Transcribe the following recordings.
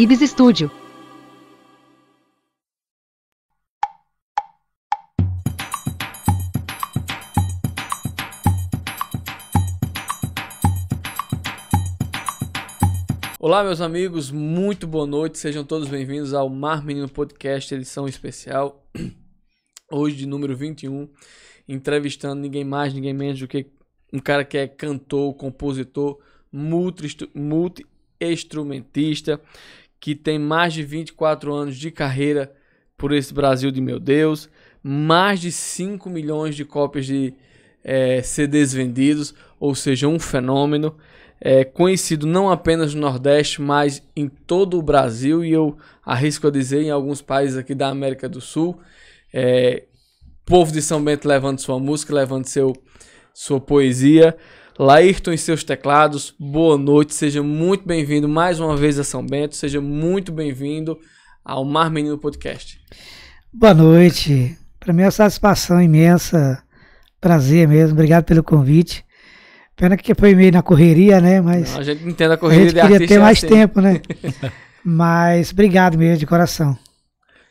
Ibis Studio. Olá, meus amigos, muito boa noite, sejam todos bem-vindos ao Mar Menino Podcast, edição especial, hoje de número 21, entrevistando ninguém mais, ninguém menos do que um cara que é cantor, compositor, multi-instrumentista, que tem mais de 24 anos de carreira por esse Brasil de meu Deus, mais de 5 milhões de cópias de é, eh, CDs vendidos, ou seja, um fenômeno. É, conhecido não apenas no Nordeste, mas em todo o Brasil e eu arrisco a dizer em alguns países aqui da América do Sul. É, povo de São Bento levando sua música, levando seu, sua poesia. Laírton e seus teclados, boa noite, seja muito bem-vindo mais uma vez a São Bento, seja muito bem-vindo ao Mar Menino Podcast. Boa noite, para mim é uma satisfação imensa, prazer mesmo, obrigado pelo convite. Pena que foi meio na correria, né? Mas Não, a gente entende a correria a gente de queria ter mais assim. tempo, né? Mas obrigado mesmo de coração.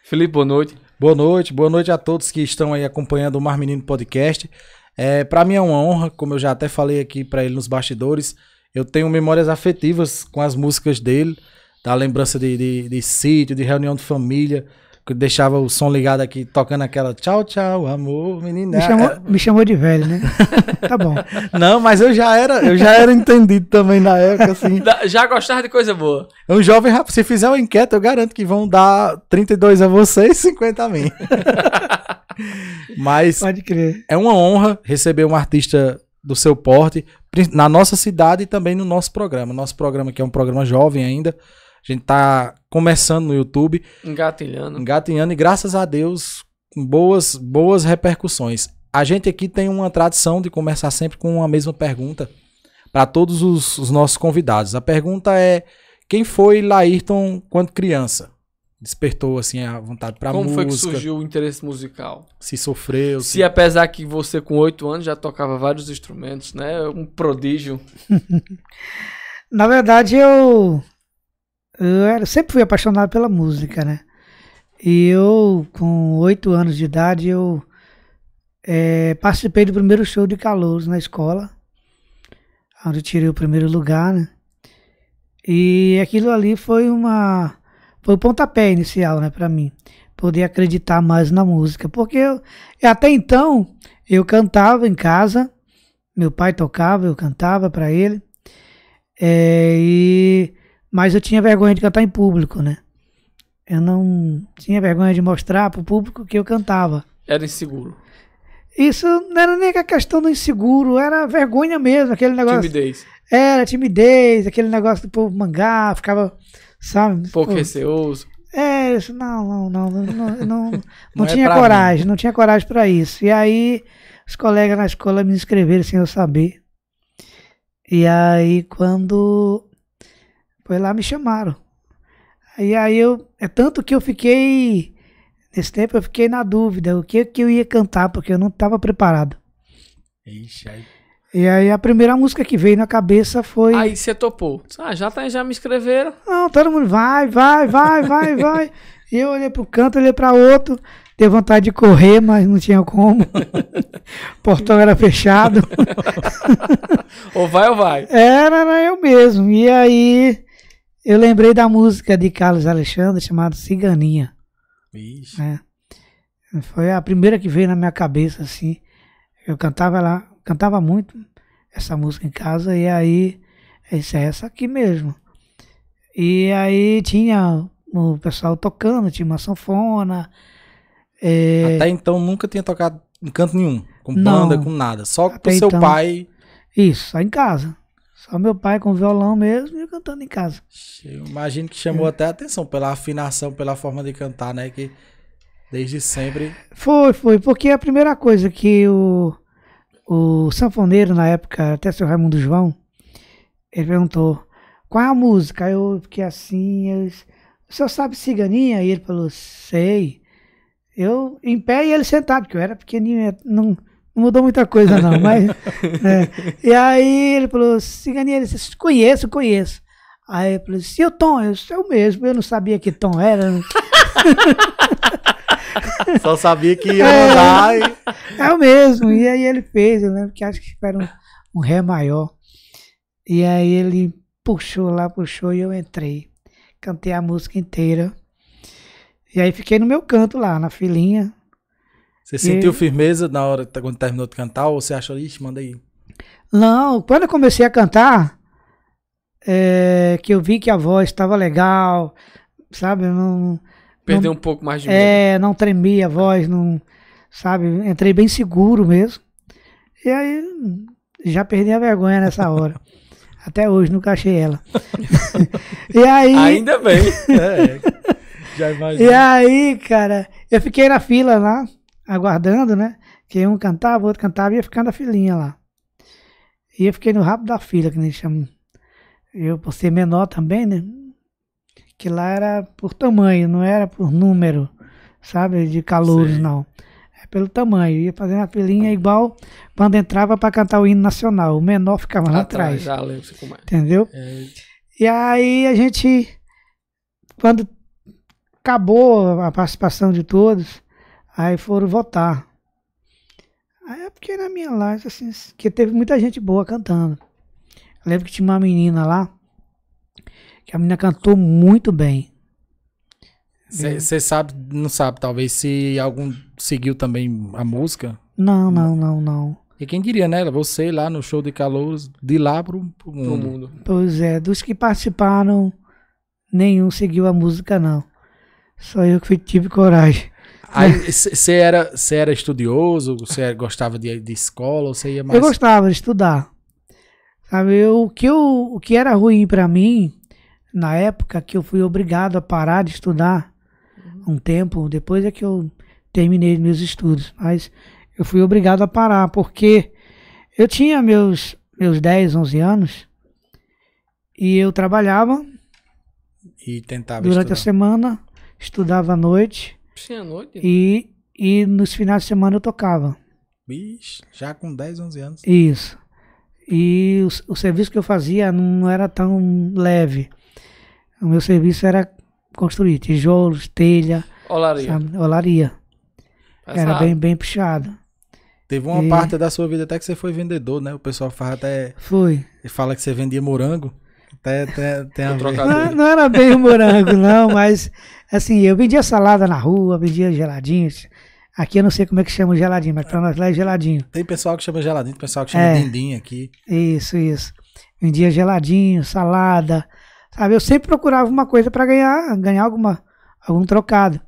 Felipe, boa noite. Boa noite, boa noite a todos que estão aí acompanhando o Mar Menino Podcast. É, para mim é uma honra, como eu já até falei aqui para ele nos bastidores, eu tenho memórias afetivas com as músicas dele, da lembrança de, de, de sítio, de reunião de família deixava o som ligado aqui, tocando aquela tchau, tchau, amor, menina. Me chamou, é. me chamou de velho, né? tá bom. Não, mas eu já era, eu já era entendido também na época, assim. Já gostava de coisa boa. Um jovem rapaz, se fizer uma enquete, eu garanto que vão dar 32 a você e 50 a mim. mas Pode crer. é uma honra receber um artista do seu porte na nossa cidade e também no nosso programa. Nosso programa que é um programa jovem ainda. A gente tá começando no YouTube. Engatilhando. Engatilhando e graças a Deus, boas, boas repercussões. A gente aqui tem uma tradição de começar sempre com a mesma pergunta para todos os, os, nossos convidados. A pergunta é: quem foi Laírton quando criança? Despertou assim a vontade para música. Como foi que surgiu o interesse musical? Se sofreu. Se, se... apesar que você com oito anos já tocava vários instrumentos, né? Um prodígio. Na verdade, eu eu era, sempre fui apaixonado pela música, né? E eu, com oito anos de idade, eu é, participei do primeiro show de calouros na escola, onde eu tirei o primeiro lugar, né? E aquilo ali foi uma foi o pontapé inicial, né, para mim, poder acreditar mais na música, porque eu, até então eu cantava em casa, meu pai tocava, eu cantava para ele, é, e mas eu tinha vergonha de cantar em público, né? Eu não tinha vergonha de mostrar pro público que eu cantava. Era inseguro. Isso não era nem a questão do inseguro, era vergonha mesmo, aquele negócio. Timidez. Era timidez, aquele negócio do povo mangá, ficava, sabe? Pouco receoso. É, isso, não, não, não, não, não, não, é tinha coragem, não tinha coragem para isso. E aí os colegas na escola me inscreveram sem eu saber. E aí quando foi lá me chamaram. E aí eu. É tanto que eu fiquei. Nesse tempo eu fiquei na dúvida o que, que eu ia cantar, porque eu não estava preparado. Ixi, aí. E aí a primeira música que veio na cabeça foi. Aí você topou. Ah, já, tá, já me escreveram. Não, todo mundo vai, vai, vai, vai, vai. E eu olhei pro canto, olhei para outro. Deu vontade de correr, mas não tinha como. o portão era fechado. ou vai ou vai. Era, era eu mesmo. E aí eu lembrei da música de Carlos Alexandre chamada Ciganinha. Isso. Né? Foi a primeira que veio na minha cabeça, assim. Eu cantava lá, cantava muito essa música em casa, e aí, essa é essa aqui mesmo. E aí tinha o pessoal tocando, tinha uma sanfona. É... Até então nunca tinha tocado em canto nenhum, com Não, banda, com nada. Só com seu então, pai. Isso, só em casa. Só meu pai com violão mesmo e cantando em casa. Eu imagino que chamou é. até a atenção pela afinação, pela forma de cantar, né? Que desde sempre. Foi, foi. Porque a primeira coisa que o, o sanfoneiro na época, até seu Raimundo João, ele perguntou: qual é a música? Eu fiquei assim. Eu, o senhor sabe ciganinha? E ele falou: sei. Eu em pé e ele sentado, porque eu era pequenininho, não, mudou muita coisa, não, mas. Né? E aí ele falou, Ciganinha, assim, ele disse, conheço, conheço. Aí eu falei, se assim, o Tom, eu sou é o mesmo, eu não sabia que Tom era. Só sabia que ia mandar. É, é o mesmo. E aí ele fez, eu lembro que acho que era um, um ré maior. E aí ele puxou lá, puxou e eu entrei. Cantei a música inteira. E aí fiquei no meu canto lá, na filinha, você sentiu e... firmeza na hora tá, quando terminou de cantar ou você achou, ixi, manda aí? Não, quando eu comecei a cantar, é, que eu vi que a voz estava legal, sabe? Não, Perdeu não, um pouco mais de é, medo. É, não tremia a voz, não, sabe? Entrei bem seguro mesmo. E aí já perdi a vergonha nessa hora. Até hoje nunca achei ela. e aí. Ainda bem. É, já imaginei. E aí, cara, eu fiquei na fila lá aguardando, né? Que um cantava, o outro cantava e ia ficando a filinha lá. E eu fiquei no rabo da fila, que nem chamam. Eu, por ser menor também, né? Que lá era por tamanho, não era por número, sabe? De calouros, não. É pelo tamanho. ia fazendo a filinha igual quando entrava para cantar o hino nacional. O menor ficava lá, atrás. Já lembro como é. Entendeu? É. E aí a gente, quando acabou a participação de todos, Aí foram votar. Aí eu é fiquei na minha live, assim, que teve muita gente boa cantando. Eu lembro que tinha uma menina lá, que a menina cantou muito bem. Você sabe, não sabe, talvez se algum seguiu também a música? Não, não, não, não. E quem diria, né? Você lá no show de calor de lá pro, pro mundo. mundo. Pois é, dos que participaram, nenhum seguiu a música, não. Só eu que tive coragem. Aí você era, era estudioso? Você gostava de, de escola? Ou você ia mais... Eu gostava de estudar. Sabe, eu, o, que eu, o que era ruim para mim, na época que eu fui obrigado a parar de estudar uhum. um tempo, depois é que eu terminei meus estudos, mas eu fui obrigado a parar, porque eu tinha meus, meus 10, 11 anos e eu trabalhava e tentava durante estudar. a semana, estudava à noite é e, e nos finais de semana eu tocava. Bicho, já com 10, 11 anos. Isso. E o, o serviço que eu fazia não era tão leve. O meu serviço era construir tijolos, telha. Olaria. Sabe? Olaria. Era bem, bem puxado. Teve uma e... parte da sua vida até que você foi vendedor, né? O pessoal fala até. fui E fala que você vendia morango não, não, era bem o morango, não, mas assim, eu vendia salada na rua, vendia geladinhos. Aqui eu não sei como é que chama geladinho, mas pra nós lá é geladinho. Tem pessoal que chama geladinho, tem pessoal que chama é, aqui. Isso, isso. Vendia geladinho, salada, sabe? Eu sempre procurava uma coisa para ganhar, ganhar alguma, algum trocado.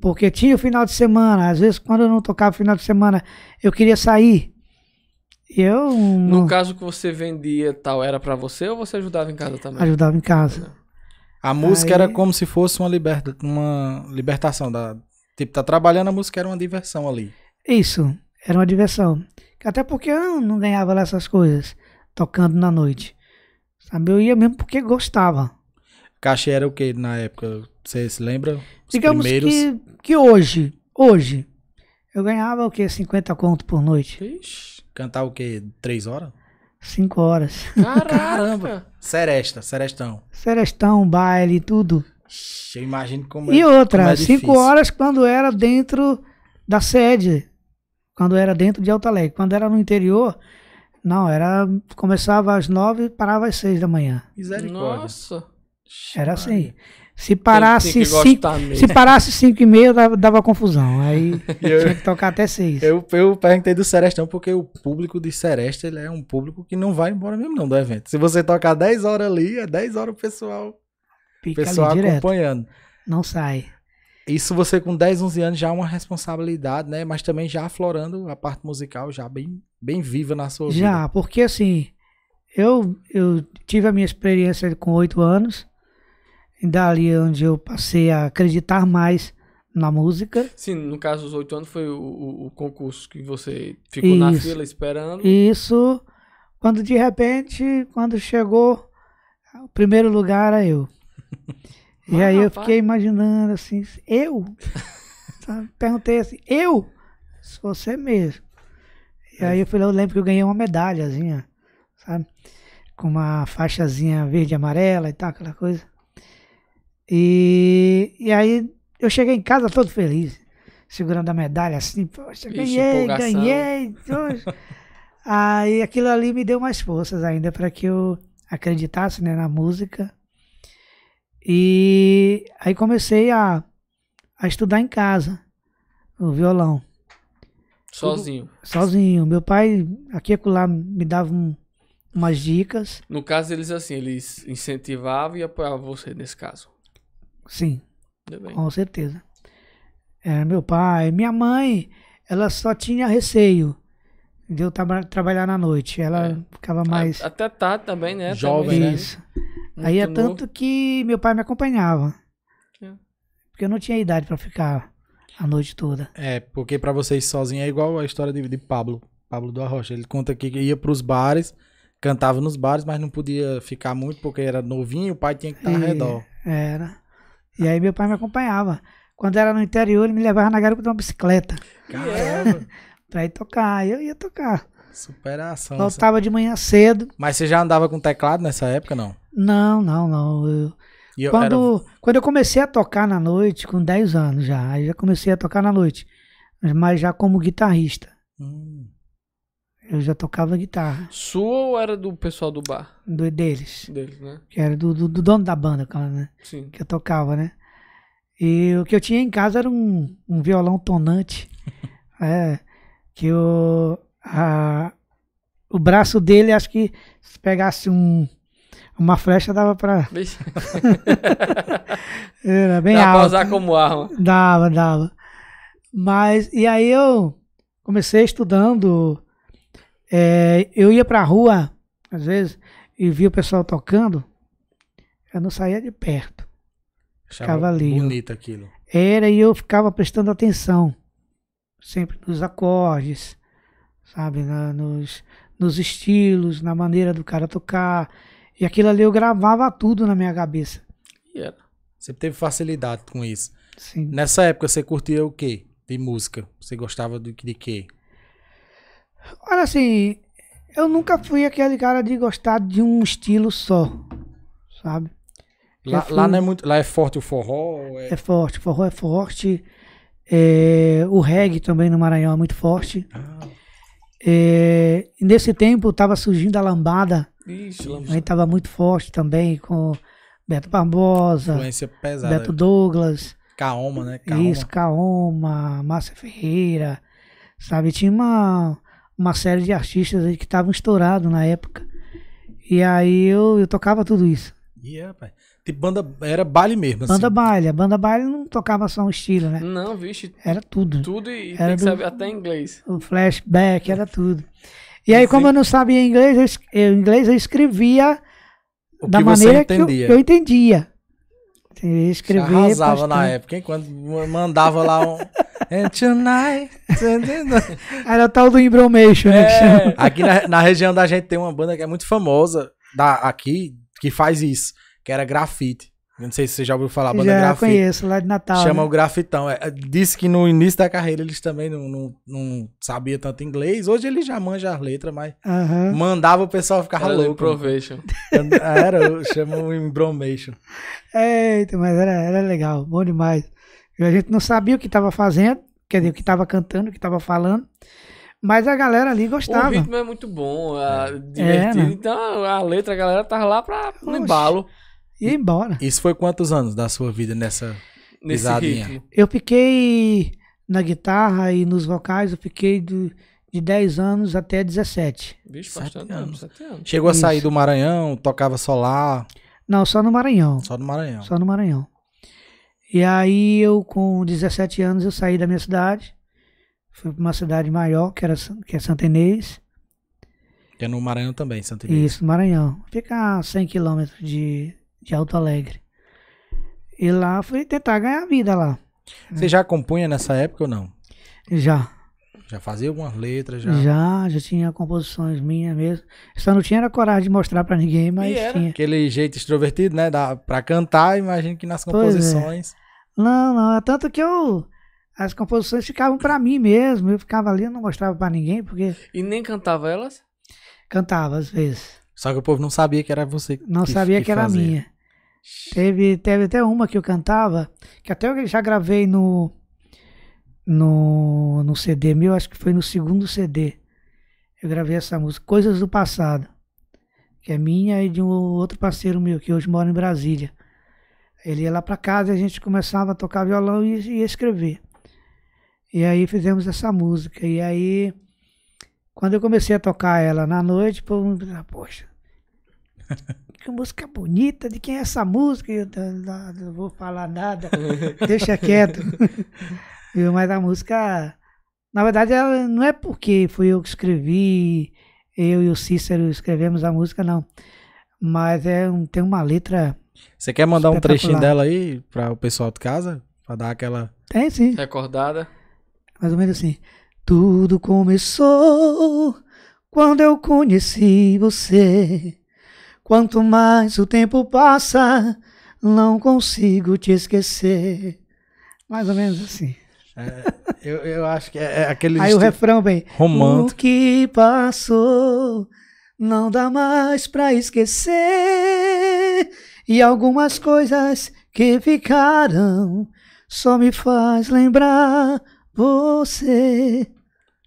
Porque tinha o final de semana, às vezes quando eu não tocava final de semana, eu queria sair. Eu. Não... No caso que você vendia tal, era para você ou você ajudava em casa também? Ajudava em casa. A música Aí... era como se fosse uma, liberta... uma libertação. Da... Tipo, tá trabalhando, a música era uma diversão ali. Isso, era uma diversão. Até porque eu não ganhava lá essas coisas, tocando na noite. Sabe, eu ia mesmo porque gostava. Caixa era o que na época? Você se lembra? Os Digamos primeiros... que, que hoje, hoje, eu ganhava o que? 50 conto por noite. Ixi. Cantar o quê? Três horas? Cinco horas. Caraca. Caramba! Seresta, Serestão. Serestão, baile, tudo. Eu imagino como E é- outra, é cinco difícil. horas quando era dentro da sede. Quando era dentro de Alto Alegre. Quando era no interior, não, era. Começava às nove e parava às seis da manhã. Misericórdia. Nossa! Era assim. Se parasse 5 se parasse cinco e meio dava, dava confusão. Aí eu, tinha que tocar até seis Eu, eu perguntei do Serestão porque o público de Seresta ele é um público que não vai embora mesmo não do evento. Se você tocar 10 horas ali, é 10 horas o pessoal Fica pessoal acompanhando. Direto. Não sai. Isso você com 10, 11 anos já é uma responsabilidade, né? Mas também já aflorando a parte musical já bem bem viva na sua já, vida. Já, porque assim, eu eu tive a minha experiência com 8 anos dali é onde eu passei a acreditar mais na música. Sim, no caso dos oito anos foi o, o, o, concurso que você ficou isso, na fila esperando. Isso, quando de repente, quando chegou, o primeiro lugar era eu. e aí rapaz. eu fiquei imaginando assim, eu? Perguntei assim, eu? se você mesmo. E aí eu falei, eu lembro que eu ganhei uma medalhazinha, sabe? Com uma faixazinha verde e amarela e tal, aquela coisa. E, e aí eu cheguei em casa todo feliz, segurando a medalha assim, poxa, Ixi, ganhei, ganhei. aí aquilo ali me deu mais forças ainda para que eu acreditasse né, na música. E aí comecei a, a estudar em casa o violão. Sozinho? Tudo, sozinho. Meu pai, aqui e acolá, me dava um, umas dicas. No caso, eles assim, eles incentivavam e apoiavam você nesse caso? Sim. Com certeza. era é, meu pai, minha mãe, ela só tinha receio de eu tra trabalhar na noite. Ela é. ficava mais. Até tá também, né? Jovem. Também, né? Né? Isso. Né? Aí é tanto que meu pai me acompanhava. É. Porque eu não tinha idade para ficar a noite toda. É, porque para vocês sozinhos é igual a história de, de Pablo, Pablo do Arrocha. Ele conta que ia para os bares, cantava nos bares, mas não podia ficar muito porque era novinho, o pai tinha que estar ao é, redor. Era. E aí meu pai me acompanhava. Quando era no interior, ele me levava na garupa de uma bicicleta. Caramba! pra ir tocar. Eu ia tocar. Superação. Voltava de manhã cedo. Mas você já andava com teclado nessa época, não? Não, não, não. Eu, eu quando, era... quando eu comecei a tocar na noite, com 10 anos já, aí já comecei a tocar na noite. Mas já como guitarrista. Hum. Eu já tocava guitarra. Sua ou era do pessoal do bar? Do, deles. Deles, né? Que era do, do, do dono da banda, cara, né? Sim. Que eu tocava, né? E o que eu tinha em casa era um, um violão tonante. é, que o a, o braço dele, acho que se pegasse um, uma flecha dava pra. Era bem dava alto. pra usar como arma. Dava, dava. Mas, e aí eu comecei estudando é, eu ia pra rua, às vezes, e via o pessoal tocando, eu não saía de perto. ficava ali. Bonito aquilo. Era, e eu ficava prestando atenção. Sempre nos acordes, sabe? Na, nos, nos estilos, na maneira do cara tocar. E aquilo ali eu gravava tudo na minha cabeça. Yeah. Você teve facilidade com isso. Sim. Nessa época você curtia o quê de música? Você gostava de, de quê? Olha assim, eu nunca fui aquele cara de gostar de um estilo só, sabe? Lá, fui... lá não é muito, lá é forte o forró. É... é forte, o forró é forte. É, o reggae também no Maranhão é muito forte. Ah. É, nesse tempo estava surgindo a lambada. Ixi, lambada. Aí estava muito forte também com Beto Barbosa, pesada, Beto Douglas, Kaoma, né? Kaoma. Isso, Kaoma, Márcia Ferreira, sabe? Tinha uma uma série de artistas que estavam estourados na época. E aí eu, eu tocava tudo isso. E yeah, pai. Tipo, banda, era baile mesmo. Assim. Banda assim. baile. A banda baile não tocava só um estilo, né? Não, vixe. Era tudo. Tudo e era tem do, que saber até inglês. O flashback, era tudo. E aí, Sim. como eu não sabia inglês, eu, eu inglês eu escrevia o da maneira que eu, que eu entendia escrevia Já arrasava postando. na época, hein? Quando mandava lá um. And é tonight. Era tal do Imbromation, né? É, aqui na, na, região da gente tem uma banda que é muito famosa da, aqui que faz isso, que era grafite. Não sei se você já ouviu falar, a banda já Grafite. conheço, lá de Natal. Chama né? o Grafitão. É, é, disse que no início da carreira eles também não, não, não sabiam tanto inglês. Hoje eles já manjam as letras, mas uh -huh. mandava o pessoal ficar louco. era o Improvation. É, era, chamam Imbromation. Eita, mas era, era legal, bom demais. A gente não sabia o que estava fazendo, quer dizer, o que estava cantando, o que estava falando. Mas a galera ali gostava. O ritmo é muito bom, é, é divertido. É, né? Então a letra, a galera tava lá para pro embalo. E embora. Isso foi quantos anos da sua vida nessa Nesse Eu fiquei na guitarra e nos vocais, eu fiquei do, de 10 anos até 17. Vixe, sete bastante anos. anos. Sete anos. Chegou Isso. a sair do Maranhão, tocava só lá? Não, só no Maranhão. Só no Maranhão. Só no Maranhão. E aí eu, com 17 anos, eu saí da minha cidade. Fui para uma cidade maior, que, era, que é Santa Inês. Que é no Maranhão também, Santa Inês. Isso, Maranhão. Fica a 100 quilômetros de, de Alto Alegre. E lá fui tentar ganhar vida lá. Você já compunha nessa época ou não? Já. Já fazia algumas letras, já? Já, já tinha composições minhas mesmo. Só não tinha coragem de mostrar para ninguém, mas tinha. Aquele jeito extrovertido, né? Dá pra cantar, imagino que nas é. composições. É. Não, não. É tanto que eu. As composições ficavam para mim mesmo. Eu ficava ali, não mostrava para ninguém, porque. E nem cantava elas? Cantava, às vezes. Só que o povo não sabia que era você. Não que, sabia que, que era fazia. minha. Teve, teve até uma que eu cantava, que até eu já gravei no, no, no CD meu, acho que foi no segundo CD. Eu gravei essa música, Coisas do Passado, que é minha e de um outro parceiro meu, que hoje mora em Brasília. Ele ia lá para casa e a gente começava a tocar violão e, e escrever. E aí fizemos essa música. E aí, quando eu comecei a tocar ela na noite, pô, poxa, que música bonita, de quem é essa música? Eu não, não vou falar nada, deixa quieto. Mas a música, na verdade, ela não é porque fui eu que escrevi, eu e o Cícero escrevemos a música, não. Mas é um, tem uma letra. Você quer mandar um trechinho dela aí para o pessoal de casa? para dar aquela. Tem sim. Recordada. Mais ou menos assim. Tudo começou quando eu conheci você. Quanto mais o tempo passa, não consigo te esquecer. Mais ou menos assim. É, eu, eu acho que é, é aquele. Aí o refrão bem. Romântico. O que passou não dá mais pra esquecer. E algumas coisas que ficaram só me faz lembrar você.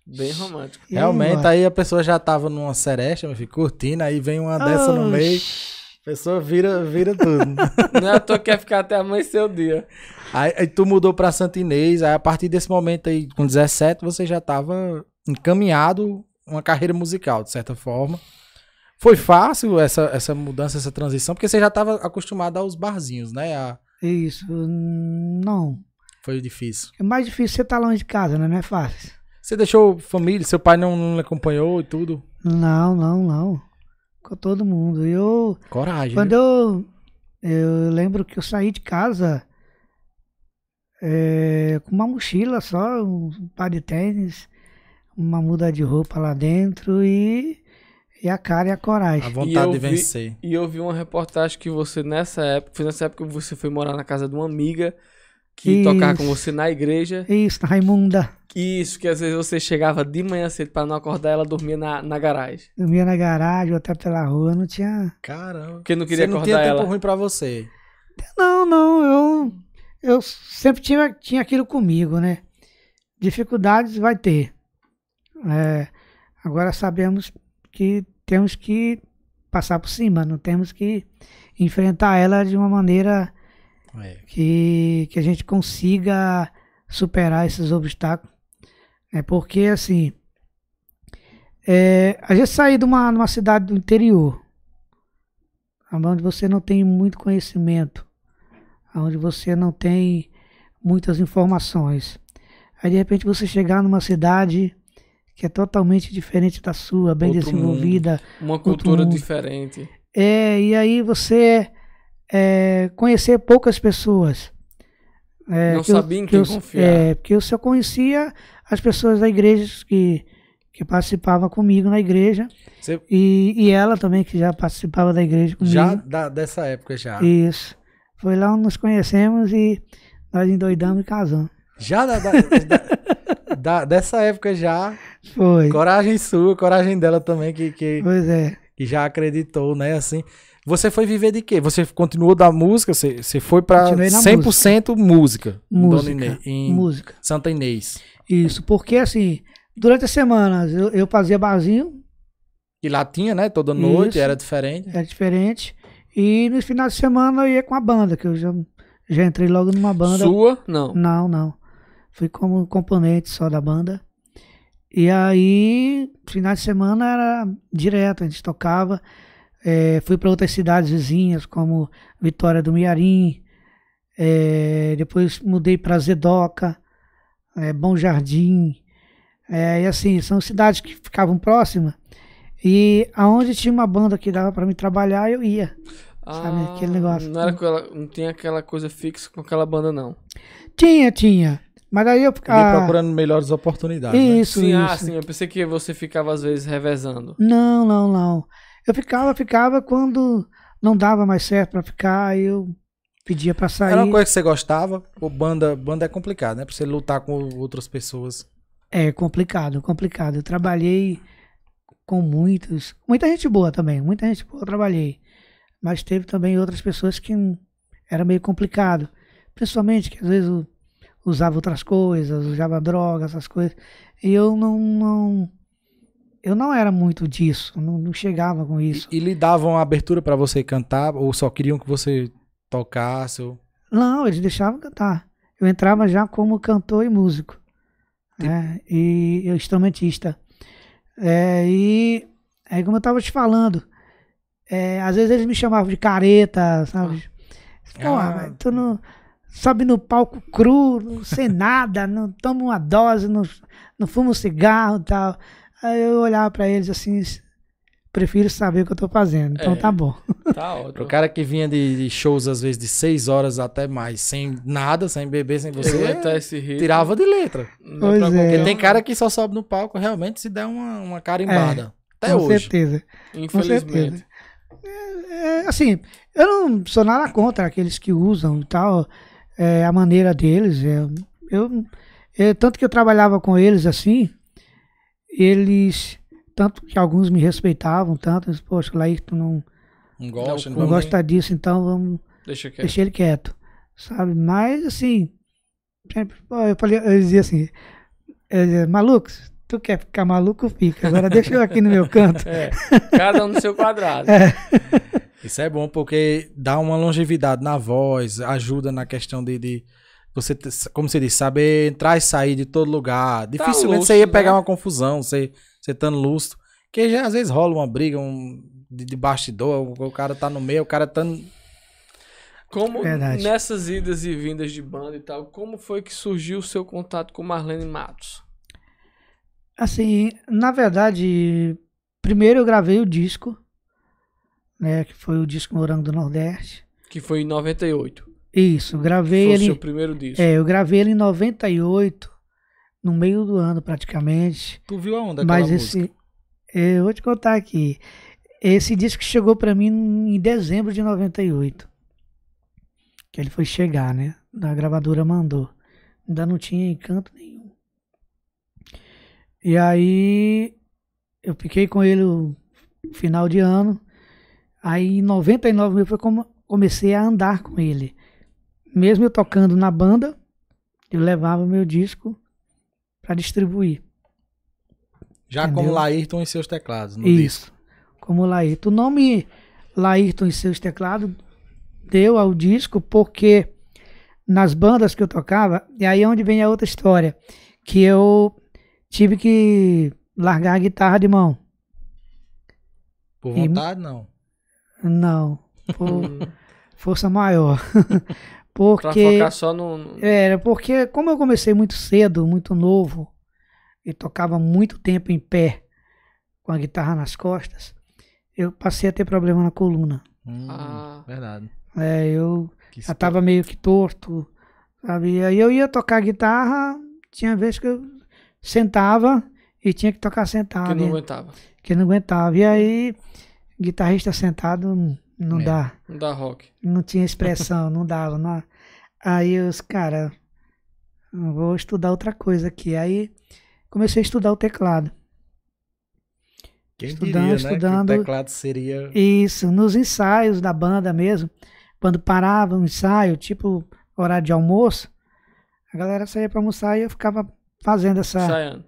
Bem romântico. Realmente, Ih, aí a pessoa já tava numa seresta, meu curtindo, aí vem uma dessa Oxi. no meio. A pessoa vira, vira tudo. Não é à quer ficar até amanhecer o dia. Aí, aí, tu mudou pra Santa Inês, aí a partir desse momento aí, com 17, você já tava encaminhado uma carreira musical, de certa forma. Foi fácil essa, essa mudança, essa transição, porque você já estava acostumado aos barzinhos, né? A... Isso, não. Foi difícil. É mais difícil você estar tá longe de casa, né? Não é fácil. Você deixou família, seu pai não, não acompanhou e tudo? Não, não, não. Com todo mundo. Eu. Coragem. Quando eu. Eu lembro que eu saí de casa é, com uma mochila só, um par de tênis, uma muda de roupa lá dentro e. E a cara e a coragem. A vontade de vencer. e eu vi uma reportagem que você, nessa época, foi nessa época que você foi morar na casa de uma amiga que isso. tocava com você na igreja. Isso, Raimunda. Isso, que às vezes você chegava de manhã cedo para não acordar, ela dormia na, na garagem. Dormia na garagem ou até pela rua, não tinha. Caramba. Porque não queria você não acordar tinha ela. tempo ruim para você. Não, não, eu eu sempre tinha, tinha aquilo comigo, né? Dificuldades vai ter. É, agora sabemos que temos que passar por cima, não temos que enfrentar ela de uma maneira é. Que, que a gente consiga superar esses obstáculos. É porque, assim, é, a gente sair de uma, numa cidade do interior, onde você não tem muito conhecimento, onde você não tem muitas informações. Aí, de repente, você chegar numa cidade que é totalmente diferente da sua, bem outro desenvolvida. Mundo. Uma cultura diferente. É, e aí você é, conhecer poucas pessoas. É, não sabia eu, em quem eu, confiar. É, porque eu só conhecia as pessoas da igreja que, que participava comigo na igreja. Você... E, e ela também, que já participava da igreja comigo. Já da, dessa época, já. Isso. Foi lá onde nos conhecemos e nós endoidamos e casamos. Já da, da, da dessa época já. Foi. Coragem sua, coragem dela também, que, que, pois é. que já acreditou, né? Assim. Você foi viver de quê? Você continuou da música? Você, você foi para 100% música? Música. música. em música. Santa Inês. Isso, porque assim, durante as semanas eu, eu fazia barzinho. E lá tinha, né? Toda noite, Isso, era diferente. Era diferente. E nos finais de semana eu ia com a banda, que eu já, já entrei logo numa banda. Sua? Não. Não, não. Fui como componente só da banda. E aí, final de semana era direto, a gente tocava. É, fui para outras cidades vizinhas, como Vitória do Miarim, é, depois mudei para Zedoca, é, Bom Jardim, é, e assim, são cidades que ficavam próximas, e aonde tinha uma banda que dava para me trabalhar, eu ia. Ah, sabe, aquele negócio. Não, era aquela, não tinha aquela coisa fixa com aquela banda, não. Tinha, tinha. Mas aí eu ficava. Ah, procurando melhores oportunidades. Né? Isso, né? sim, ah, isso. Ah, sim. Eu pensei que você ficava às vezes revezando. Não, não, não. Eu ficava, ficava quando não dava mais certo para ficar, eu pedia para sair. Era uma coisa que você gostava? Ou banda, banda é complicado, né? Para você lutar com outras pessoas. É complicado, complicado. Eu trabalhei com muitos, muita gente boa também, muita gente boa eu trabalhei, mas teve também outras pessoas que era meio complicado, principalmente que às vezes usava outras coisas, usava drogas, essas coisas, e eu não não eu não era muito disso, não, não chegava com isso. E, e lhe davam a abertura para você cantar ou só queriam que você tocasse? Ou... Não, eles deixavam cantar. Eu entrava já como cantor e músico. Né? E eu instrumentista. É, e aí, é, como eu estava te falando, é, às vezes eles me chamavam de careta, sabe? Pô, ah. ah tu não sobe no palco cru, não sei nada, não toma uma dose, não, não fuma um cigarro e tal. Aí eu olhava para eles assim, prefiro saber o que eu tô fazendo. Então é, tá bom. Tá ótimo. o cara que vinha de, de, shows, às vezes, de seis horas até mais, sem nada, sem beber, sem você, é, tirava de letra. pois é. Porque tem cara que só sobe no palco realmente se der uma, uma carimbada. É, até com hoje. Certeza. Com certeza. É, é, assim, eu não sou nada contra aqueles que usam e tal, é, a maneira deles. É, eu, eu tanto que eu trabalhava com eles assim, eles, tanto que alguns me respeitavam, tanto, eles, poxa, Laírton não, não gosta, não, não gosta disso, então vamos Deixa, quieto. ele quieto, sabe? Mas assim, eu falei, eu dizia assim, malucos, tu quer ficar maluco, fica. Agora deixa eu aqui no meu canto. É, cada um no seu quadrado. É. Isso é bom porque dá uma longevidade na voz, ajuda na questão de, de você, como você disse, saber entrar e sair de todo lugar. Tá Dificilmente lustro, você ia né? pegar né? uma confusão, você, você estando lustro. Porque já às vezes rola uma briga um, de, de bastidor, o, o, cara tá no meio, o cara tá. Como Verdade. nessas idas e vindas de banda e tal, como foi que surgiu o seu contato com Marlene Matos? Assim, na verdade, primeiro eu gravei o disco, né, que foi o disco Morango do Nordeste. Que foi em 98. Isso, gravei Foi ele. Foi o seu primeiro disco. É, eu gravei ele em 98, no meio do ano praticamente. Tu viu aonde aquela Mas esse, é, eu vou te contar aqui. Esse disco chegou para mim em dezembro de 98. Que ele foi chegar, né? Da gravadora mandou. Ainda não tinha encanto nenhum. E aí eu fiquei com ele o final de ano. Aí em 99 eu comecei a andar com ele. Mesmo eu tocando na banda, eu levava meu disco para distribuir. Já Entendeu? como Laírton e seus teclados no Isso, disco. como Laírton. O nome Laírton e seus teclados deu ao disco porque nas bandas que eu tocava, e aí é onde vem a outra história, que eu tive que largar a guitarra de mão. Por vontade, e... não? Não, por força maior. Porque, pra focar só no. Era, porque como eu comecei muito cedo, muito novo, e tocava muito tempo em pé, com a guitarra nas costas, eu passei a ter problema na coluna. Hum, ah. Verdade. É, eu já tava meio que torto, sabe? Aí eu ia tocar guitarra, tinha vez que eu sentava e tinha que tocar sentado. Que não aguentava. Que não aguentava. E aí, guitarrista sentado não é, dá. Não dá rock. Não tinha expressão, não dava. Não... Aí os cara, vou estudar outra coisa aqui. Aí comecei a estudar o teclado. Quem estudando, diria, né? estudando. Que o teclado seria. Isso, nos ensaios da banda mesmo. Quando parava um ensaio, tipo horário de almoço, a galera saía para almoçar e eu ficava fazendo essa. Ensaiando.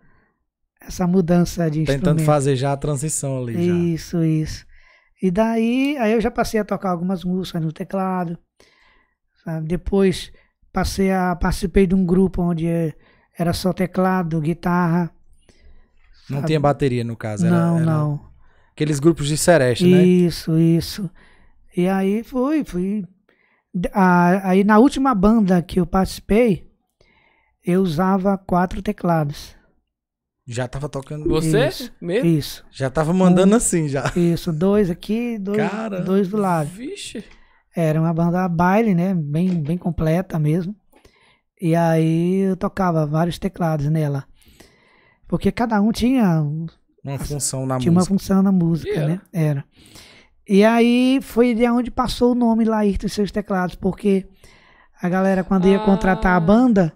Essa mudança de Tentando instrumento. fazer já a transição ali. Isso, já. isso. E daí, aí eu já passei a tocar algumas músicas no teclado. Sabe? Depois passei a participei de um grupo onde é, era só teclado, guitarra. Não tinha bateria no caso, era, Não, era não. Aqueles grupos de sereste, né? Isso, isso. E aí fui fui aí na última banda que eu participei, eu usava quatro teclados. Já tava tocando. Você? Isso. Mesmo? Isso. Já tava mandando um, assim, já. Isso, dois aqui, dois, Cara, dois do lado. Vixe. Era uma banda baile, né? Bem, bem completa mesmo. E aí eu tocava vários teclados nela. Porque cada um tinha. Uma função na tinha música. Tinha uma função na música, né? Era. E aí foi de onde passou o nome Laírton e seus teclados, porque a galera, quando ah. ia contratar a banda,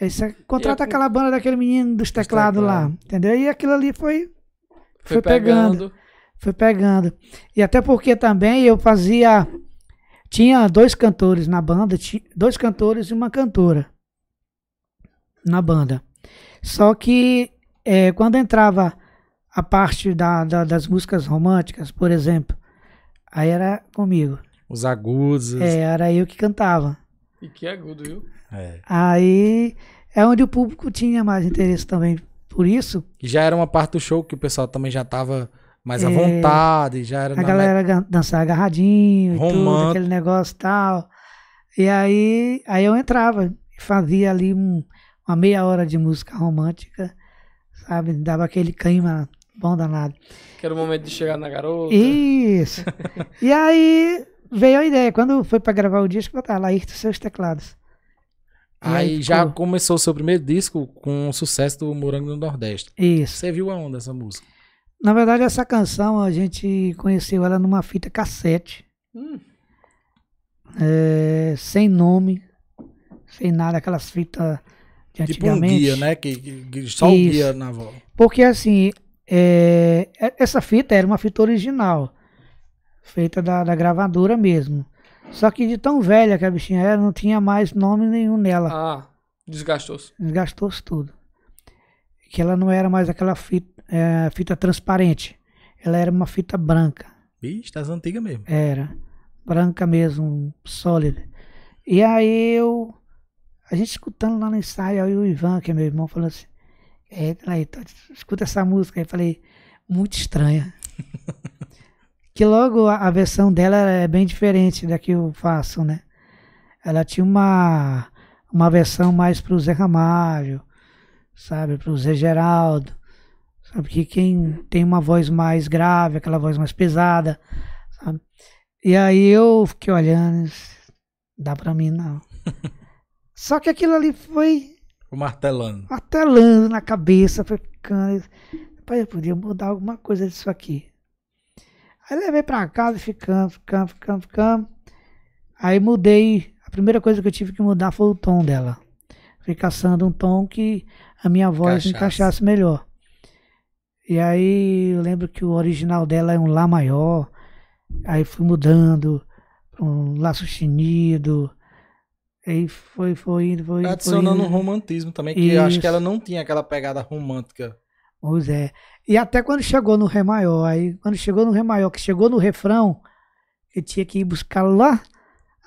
esse, é contrata eu, é aquela banda daquele menino dos teclados lá, entendeu? E aquilo ali foi, foi, foi pegando, pegando. Foi pegando. E até porque também eu fazia. Tinha dois cantores na banda, dois cantores e uma cantora na banda. Só que é, quando entrava a parte da, da, das músicas românticas, por exemplo, aí era comigo. Os agudos. É, era eu que cantava. E que é agudo, viu? É. Aí é onde o público tinha mais interesse também por isso. E já era uma parte do show que o pessoal também já tava mais à é, vontade, já era... A galera me... dançar agarradinho Romântico. tudo, aquele negócio e tal. E aí, aí eu entrava e fazia ali um, uma meia hora de música romântica, sabe? Dava aquele clima bom danado. Que era o momento de chegar na garota. Isso. e aí veio a ideia. Quando foi para gravar o disco, botar Laírto seus teclados. Aí, aí, já ficou... começou o seu primeiro disco com o sucesso do Morango no Nordeste. Isso. Você viu aonde essa música? Na verdade, essa canção a gente conheceu ela numa fita cassete. Hum. É, sem nome, sem nada, aquelas fitas de antigamente. Tipo um guia, né? Que, que, que só o um guia na voz. Porque assim, é, é, essa fita era uma fita original feita da, da gravadora mesmo. Só que de tão velha que a bichinha era, não tinha mais nome nenhum nela. Ah, desgastou-se. Desgastou-se tudo. Que ela não era mais aquela fita, é, fita transparente. Ela era uma fita branca. Bicho, das antigas mesmo. Era. Branca mesmo, sólida. E aí eu. A gente escutando lá no ensaio, aí o Ivan, que é meu irmão, falou assim: é, aí, tá, escuta essa música. Aí eu falei: muito estranha. que logo a, a versão dela é bem diferente da que eu faço, né? Ela tinha uma, uma versão mais pro Zé Ramalho, sabe? Pro Zé Geraldo, sabe? Que quem tem uma voz mais grave, aquela voz mais pesada, sabe? E aí eu fiquei olhando, dá para mim não. Só que aquilo ali foi. Martelando. Martelando na cabeça, foi ficando. Rapaz, eu podia mudar alguma coisa disso aqui. Aí levei pra casa, ficando, ficando, ficando, ficando. Aí mudei. A primeira coisa que eu tive que mudar foi o tom dela. Fui caçando um tom que a minha voz Cachaça. encaixasse melhor. E aí eu lembro que o original dela é um Lá maior. Aí fui mudando pra um Lá sustenido. Aí foi, foi indo, foi, foi Adicionando um romantismo também, que Isso. eu acho que ela não tinha aquela pegada romântica Pois é. E até quando chegou no Ré maior, aí quando chegou no Ré maior, que chegou no refrão, eu tinha que ir buscar lá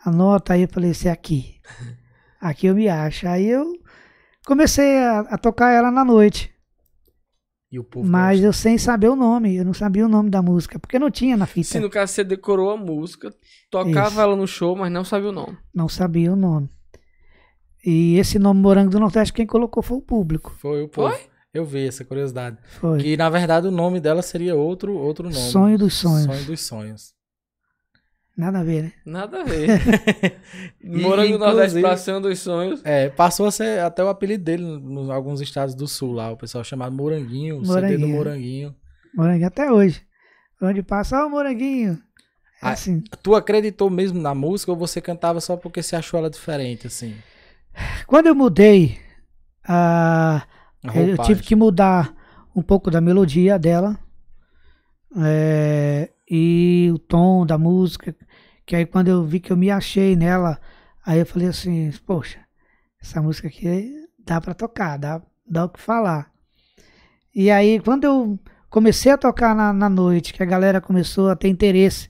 a nota, aí eu falei, esse assim, é aqui. Aqui eu me acho. Aí eu comecei a, a tocar ela na noite. Mas gosta. eu sem saber o nome, eu não sabia o nome da música, porque não tinha na fita. Se no caso você decorou a música, tocava Isso. ela no show, mas não sabia o nome. Não sabia o nome. E esse nome Morango do Nordeste, quem colocou foi o público. Foi o povo. Foi? Eu vi essa curiosidade. Foi. Que na verdade o nome dela seria outro, outro nome. Sonho dos sonhos. Sonho dos sonhos. Nada a ver, né? Nada a ver. Morango Nordeste pra dos Sonhos. É, passou a ser até o apelido dele nos alguns estados do sul lá. O pessoal chamado Moranguinho, Moranguinho. CD do Moranguinho. Moranguinho até hoje. Onde passa, ó, Moranguinho. É ah, assim. Tu acreditou mesmo na música ou você cantava só porque você achou ela diferente, assim? Quando eu mudei, ah, é, eu tive que mudar um pouco da melodia dela é, e o tom da música. Que aí quando eu vi que eu me achei nela, aí eu falei assim, poxa, essa música aqui dá para tocar, dá, dá o que falar. E aí quando eu comecei a tocar na, na noite, que a galera começou a ter interesse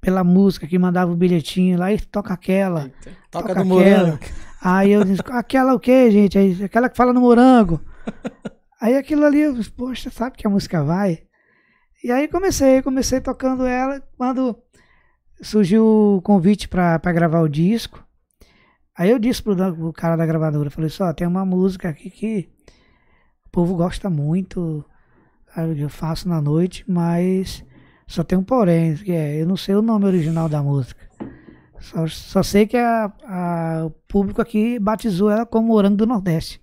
pela música, que mandava o bilhetinho lá, e toca aquela. toca, toca do aquela. morango. Aí eu disse, aquela o quê, gente? aquela que fala no morango aí aquilo ali, eu, poxa, sabe que a música vai? E aí comecei, comecei tocando ela. Quando surgiu o convite para gravar o disco, aí eu disse pro, o cara da gravadora, falei só, assim, tem uma música aqui que o povo gosta muito, eu faço na noite, mas só tem um porém, que é, eu não sei o nome original da música. Só, só sei que a, a, o público aqui batizou ela como Morango do Nordeste.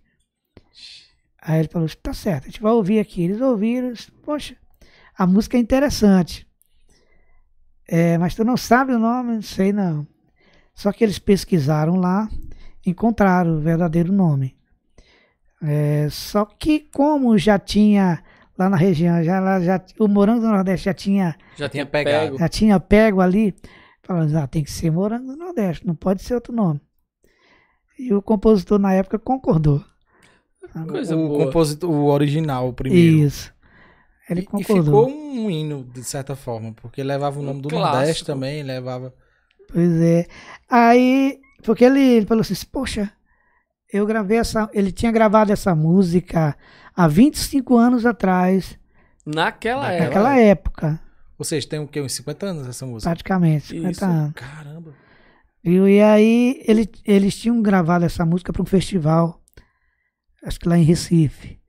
Aí ele falou: tá certo, a gente vai ouvir aqui. Eles ouviram, poxa, a música é interessante. É, mas tu não sabe o nome? Não sei não. Só que eles pesquisaram lá, encontraram o verdadeiro nome. É, só que como já tinha lá na região, já, já o morango do Nordeste já tinha já tinha pego, já tinha pego ali, falando ah, tem que ser morango do Nordeste, não pode ser outro nome. E o compositor na época concordou. Ah, Coisa o, boa. compositor, o original, o primeiro. Isso. Ele e, e ficou um hino, de certa forma, porque levava o nome um do clássico. Nordeste também, levava. Pois é. Aí, porque ele, ele falou assim: Poxa, eu gravei essa. Ele tinha gravado essa música há 25 anos atrás. Naquela, época. Naquela época. Ou seja, tem o quê? Uns 50 anos essa música? Praticamente, 50 Isso. anos. Caramba. Viu? E aí ele, eles tinham gravado essa música para um festival acho que lá em Recife,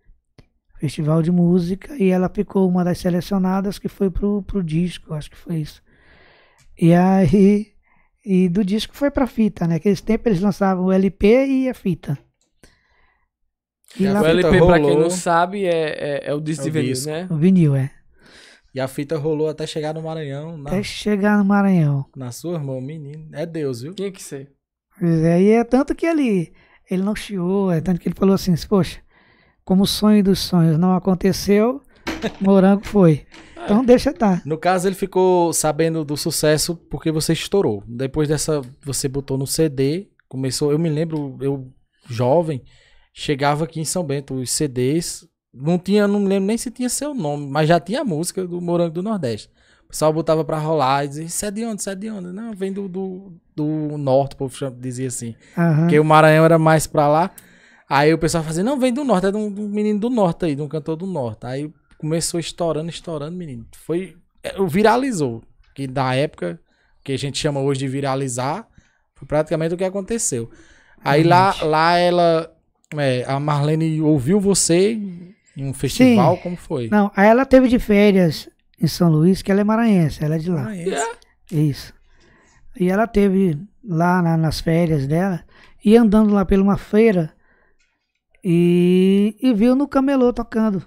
festival de música, e ela ficou uma das selecionadas que foi pro, pro disco, acho que foi isso. E aí, e do disco foi pra fita, né? Aqueles tempos eles lançavam o LP e a fita. E o LP, rolou, pra quem não sabe, é, é, é o disco é de vinil, né? O vinil, é. E a fita rolou até chegar no Maranhão. Na... Até chegar no Maranhão. Na sua mão, menino. É Deus, viu? Tinha é que ser. Pois é, e é tanto que ali ele não chiou, é tanto que ele falou assim: Poxa, como o sonho dos sonhos não aconteceu, morango foi. Então deixa tá. No caso, ele ficou sabendo do sucesso porque você estourou. Depois dessa, você botou no CD, começou. Eu me lembro, eu jovem, chegava aqui em São Bento, os CDs. Não tinha, não me lembro nem se tinha seu nome, mas já tinha a música do Morango do Nordeste pessoal botava pra rolar e dizia, isso é de onde, isso é de onde? Não, vem do, do, do norte, o povo dizia assim. Uhum. Porque o Maranhão era mais pra lá. Aí o pessoal fazia, não, vem do norte, é de um, de um menino do norte aí, de um cantor do norte. Aí começou estourando, estourando, menino. Foi, é, viralizou. Que da época, que a gente chama hoje de viralizar, foi praticamente o que aconteceu. Aí lá, lá ela, é, a Marlene ouviu você em um festival, Sim. como foi? Não, aí ela teve de férias em São Luís, que ela é maranhense, ela é de lá. Maranhense. É? Isso. E ela teve lá na, nas férias dela, e andando lá pela uma feira, e, e viu no camelô tocando.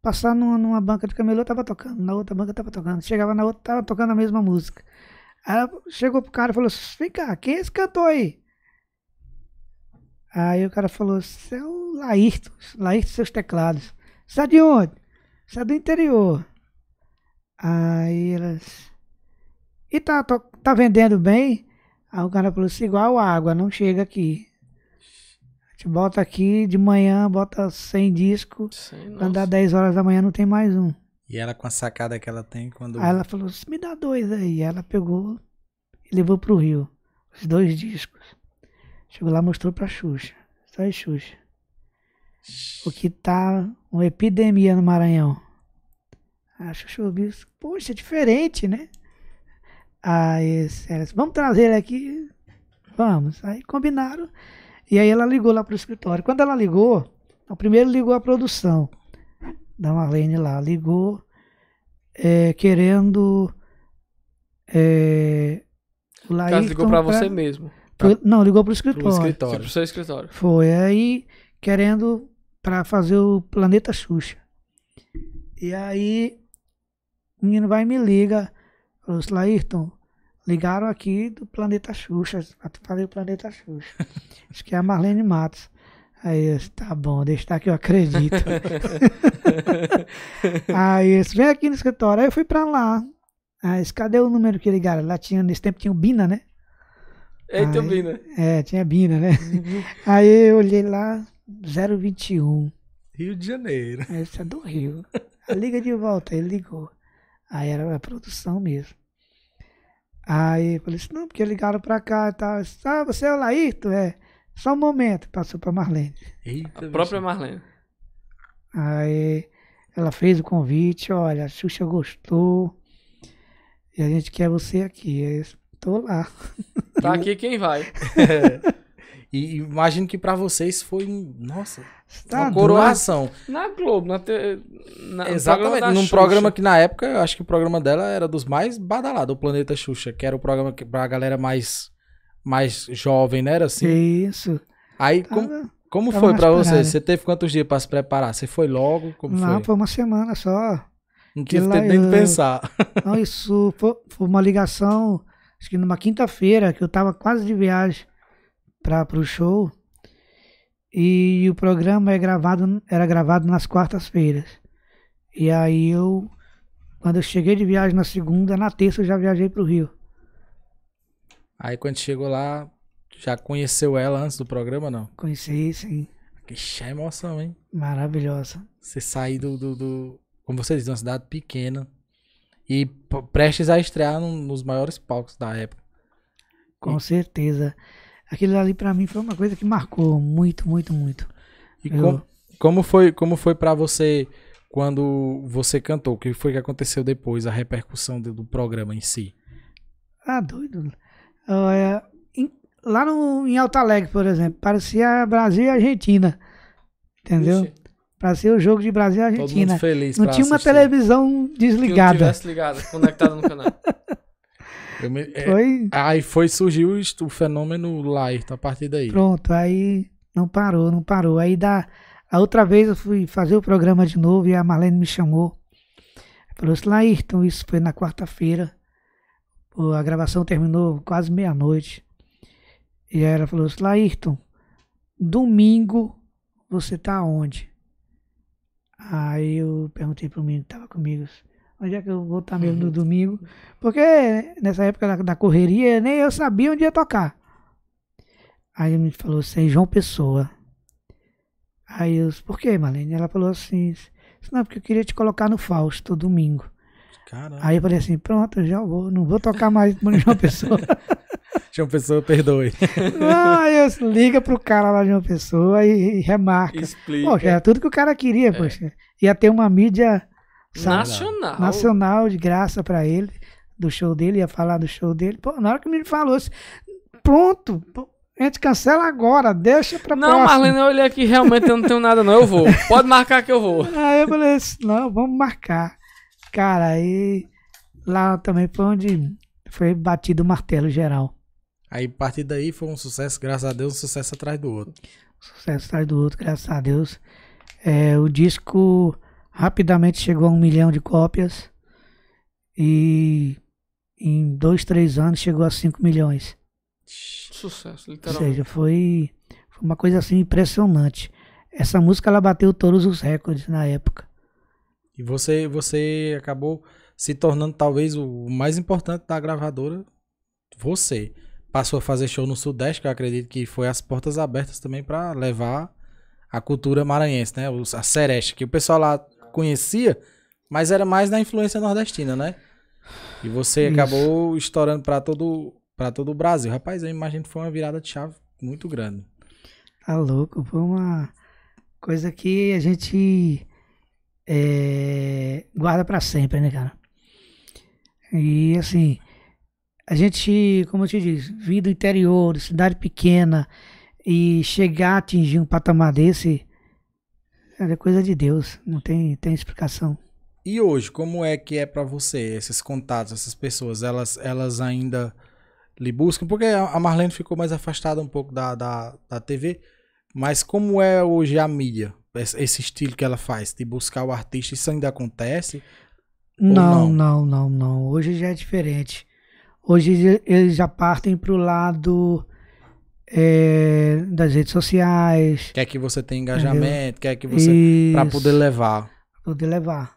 Passar numa, numa banca de camelô tava tocando, na outra banca tava tocando. Chegava na outra, tava tocando a mesma música. Aí ela chegou pro cara e falou assim, vem cá, quem é esse cantor aí? Aí o cara falou, você é o Laírto, Laírto Seus Teclados. Você é de onde? Você é do interior. Aí elas. E tá, tô, tá vendendo bem? Aí o cara falou assim: igual água, não chega aqui. A gente bota aqui de manhã, bota 100 discos. Quando dá 10 horas da manhã não tem mais um. E ela com a sacada que ela tem quando. Aí ela falou assim: me dá dois aí. Ela pegou e levou pro Rio os dois discos. Chegou lá mostrou pra Xuxa. Só é Xuxa. O que tá uma epidemia no Maranhão a Chuchu Bios, poxa, é diferente, né? Aí elas, vamos trazer ele aqui, vamos. Aí combinaram, e aí ela ligou lá pro escritório. Quando ela ligou, o primeiro ligou a produção da Marlene lá, ligou é, querendo... É, o Laírton, ligou para você mesmo. Pra, não, ligou escritório. Pro escritório. Pro seu escritório. Foi aí querendo para fazer o Planeta Xuxa. E aí o menino vai e me liga. Falou, assim, Laírton, ligaram aqui do Planeta Xuxa. Falei o Planeta Xuxa. Acho que é a Marlene Matos. Aí eu disse, tá bom, deixa estar que eu acredito. aí eu disse, vem aqui no escritório. Aí eu fui pra lá. Aí disse, cadê o número que ligaram? Lá tinha, nesse tempo tinha o Bina, né? Eita, aí, Bina. É, tinha Bina, né? Uhum. Aí eu olhei lá, 021. Rio de Janeiro. Esse é do Rio. Liga de volta, ele ligou. Aí era a produção mesmo. Aí eu falei assim, não, porque ligaram pra cá e tal. Disse, ah, você é o Laírto? É. Só um momento. Passou pra Marlene. Eita, a própria Marlene. Aí ela fez o convite, olha, a Xuxa gostou. E a gente quer você aqui. Eu disse, tô lá. Tá aqui quem vai. E imagino que para vocês foi, nossa, tá uma coroação. Na, Globo, na, te, na Exatamente, programa num Xuxa. programa que na época, eu acho que o programa dela era dos mais badalados, o Planeta Xuxa, que era o programa que, pra galera mais, mais jovem, né? Era assim. Isso. Aí, como, como foi para vocês? Você teve quantos dias para se preparar? Você foi logo? Como Não, foi? foi uma semana só. Não tive tempo nem de é. pensar. Não, isso foi, foi uma ligação, acho que numa quinta-feira, que eu tava quase de viagem para o show. E o programa é gravado, era gravado nas quartas-feiras. E aí eu, quando eu cheguei de viagem na segunda, na terça eu já viajei para o Rio. Aí quando chegou lá, já conheceu ela antes do programa, não? Conheci, sim. Que chá emoção, hein? Maravilhosa. Você sair do, do, do, como você diz, uma cidade pequena e prestes a estrear nos maiores palcos da época. Com e... certeza aquilo ali para mim foi uma coisa que marcou muito, muito, muito. E Eu... como, como foi, como foi para você quando você cantou? O que foi que aconteceu depois, a repercussão do, do programa em si? Ah, doido. Uh, em, lá no, em Alto Alegre, por exemplo, parecia Brasil e Argentina. Entendeu? Ixi. Parecia o jogo de Brasil e Argentina. Todo mundo feliz Não tinha assistir. uma televisão desligada. Que não tivesse ligada, conectada no canal. Me, é, foi... Aí foi, surgiu o fenômeno Lairto a partir daí. Pronto, aí não parou, não parou. Aí da, a outra vez eu fui fazer o programa de novo e a Marlene me chamou. Falou assim, Lairton, isso foi na quarta-feira. A gravação terminou quase meia-noite. E ela falou assim, Lairton, domingo você tá onde? Aí eu perguntei pro menino que tava comigo, assim, onde é que eu vou estar mesmo no uhum. domingo. Porque nessa época da, da, correria, nem eu sabia onde ia tocar. Aí me falou assim, João Pessoa. Aí eu disse, por que, Marlene? Ela falou assim, não, porque eu queria te colocar no Fausto domingo. Caramba. Aí eu falei assim, pronto, já vou, não vou tocar mais no João Pessoa. João Pessoa, perdoe. Não, aí eu liga pro cara lá de João Pessoa e, e remarca. Explica. Poxa, era tudo que o cara queria, é. poxa. Ia ter uma mídia é Nacional. Nacional, de graça para ele, do show dele, ia falar do show dele. Pô, na hora que ele falou, assim, pronto, a gente cancela agora, deixa pra não, próxima. Não, Marlene, eu olhei aqui, realmente eu não tenho nada não, eu vou. Pode marcar que eu vou. Aí eu falei assim, não, vamos marcar. Cara, aí lá também foi onde foi batido o martelo geral. Aí, a partir daí, foi um sucesso, graças a Deus, um sucesso atrás do outro. Sucesso atrás do outro, graças a Deus. É, o disco Rapidamente chegou a um milhão de cópias e em dois, três anos chegou a cinco milhões. Sucesso, literalmente. Ou seja, foi, foi uma coisa assim impressionante. Essa música ela bateu todos os recordes na época. E você, você acabou se tornando talvez o mais importante da gravadora, você. Passou a fazer show no Sudeste, que eu acredito que foi as portas abertas também para levar a cultura maranhense, né? A sereste, que o pessoal lá conhecia, mas era mais na influência nordestina, né? E você Isso. acabou estourando para todo para todo o Brasil. Rapaz, eu imagino que foi uma virada de chave muito grande. Tá louco, foi uma coisa que a gente é, guarda para sempre, né, cara? E assim, a gente, como eu te disse, vir do interior, cidade pequena e chegar a atingir um patamar desse é coisa de Deus, não tem, tem explicação. E hoje, como é que é para você esses contatos, essas pessoas? Elas, elas ainda lhe buscam? Porque a Marlene ficou mais afastada um pouco da, da, da TV, mas como é hoje a mídia? Esse estilo que ela faz, de buscar o artista, isso ainda acontece? Não, não, não, não, não, Hoje já é diferente. Hoje eles já partem pro lado é, das redes sociais. Quer que você tenha engajamento, entendeu? quer que você. para poder levar. Poder levar.